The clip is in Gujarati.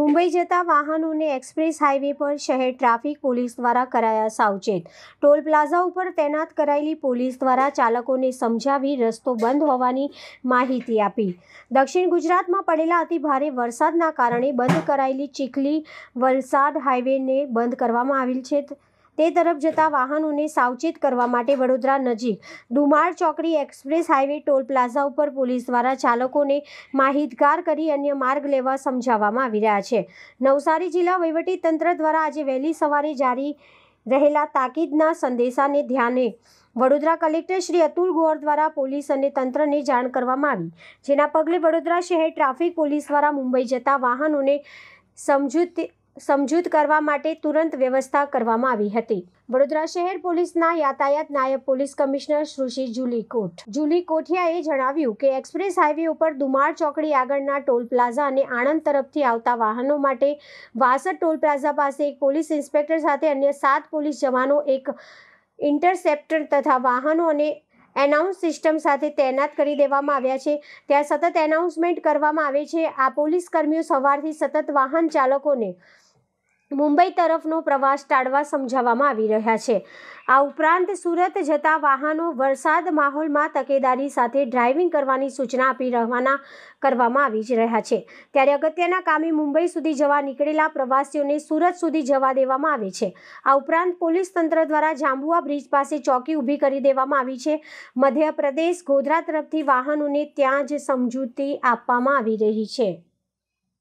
મુંબઈ જતા વાહનોને એક્સપ્રેસ હાઈવે પર શહેર ટ્રાફિક પોલીસ દ્વારા કરાયા સાવચેત ટોલ પ્લાઝા ઉપર તૈનાત કરાયેલી પોલીસ દ્વારા ચાલકોને સમજાવી રસ્તો બંધ હોવાની માહિતી આપી દક્ષિણ ગુજરાતમાં પડેલા અતિભારે વરસાદના કારણે બંધ કરાયેલી ચીખલી વલસાડ હાઈવેને બંધ કરવામાં આવેલ છે તે તરફ જતા વાહનોને સાવચેત કરવા માટે વડોદરા નજીક ડુમાર ચોકડી એક્સપ્રેસ હાઇવે ટોલ પ્લાઝા ઉપર પોલીસ દ્વારા ચાલકોને માહિતગાર કરી અન્ય માર્ગ લેવા સમજાવવામાં આવી રહ્યા છે નવસારી જિલ્લા તંત્ર દ્વારા આજે વહેલી સવારે જારી રહેલા તાકીદના સંદેશાને ધ્યાને વડોદરા કલેક્ટર શ્રી અતુલ ગોર દ્વારા પોલીસ અને તંત્રને જાણ કરવામાં આવી જેના પગલે વડોદરા શહેર ટ્રાફિક પોલીસ દ્વારા મુંબઈ જતા વાહનોને સમજૂતી સમજૂત કરવા માટે તુરંત વ્યવસ્થા કરવામાં આવી હતી વડોદરા શહેર પોલીસના યાતાયાત નાયબ પોલીસ કમિશનર શ્રુષિ જુલી કોઠ જુલી કોઠિયાએ જણાવ્યું કે એક્સપ્રેસ હાઈવે ઉપર દુમાર ચોકડી આગળના ટોલ પ્લાઝા અને આણંદ તરફથી આવતા વાહનો માટે વાસદ ટોલ પ્લાઝા પાસે એક પોલીસ ઇન્સ્પેક્ટર સાથે અન્ય સાત પોલીસ જવાનો એક ઇન્ટરસેપ્ટર તથા વાહનો અને એનાઉન્સ સિસ્ટમ સાથે તૈનાત કરી દેવામાં આવ્યા છે ત્યાં સતત એનાઉન્સમેન્ટ કરવામાં આવે છે આ પોલીસ કર્મીઓ સવારથી સતત વાહન ચાલકોને મુંબઈ તરફનો પ્રવાસ ટાળવા સમજાવવામાં આવી રહ્યા છે આ ઉપરાંત સુરત જતા વાહનો વરસાદ માહોલમાં તકેદારી સાથે ડ્રાઇવિંગ કરવાની સૂચના આપી રવાના કરવામાં આવી જ રહ્યા છે ત્યારે અગત્યના કામે મુંબઈ સુધી જવા નીકળેલા પ્રવાસીઓને સુરત સુધી જવા દેવામાં આવે છે આ ઉપરાંત પોલીસ તંત્ર દ્વારા જાંબુઆ બ્રિજ પાસે ચોકી ઊભી કરી દેવામાં આવી છે મધ્યપ્રદેશ ગોધરા તરફથી વાહનોને ત્યાં જ સમજૂતી આપવામાં આવી રહી છે